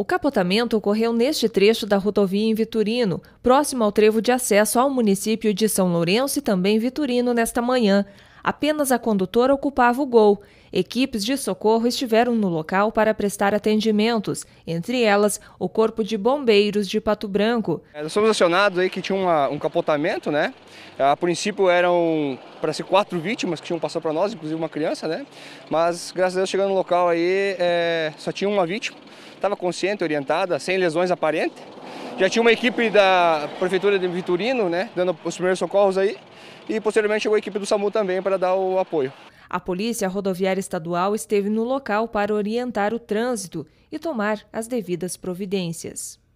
O capotamento ocorreu neste trecho da rodovia em Vitorino, próximo ao trevo de acesso ao município de São Lourenço e também Vitorino nesta manhã. Apenas a condutora ocupava o gol. Equipes de socorro estiveram no local para prestar atendimentos, entre elas o Corpo de Bombeiros de Pato Branco. É, nós fomos acionados aí que tinha uma, um capotamento, né? É, a princípio eram para ser quatro vítimas que tinham passado para nós, inclusive uma criança, né? Mas graças a Deus chegando no local aí é, só tinha uma vítima, estava consciente, orientada, sem lesões aparentes. Já tinha uma equipe da Prefeitura de Viturino, né, dando os primeiros socorros aí, e posteriormente chegou a equipe do SAMU também para dar o apoio. A Polícia Rodoviária Estadual esteve no local para orientar o trânsito e tomar as devidas providências.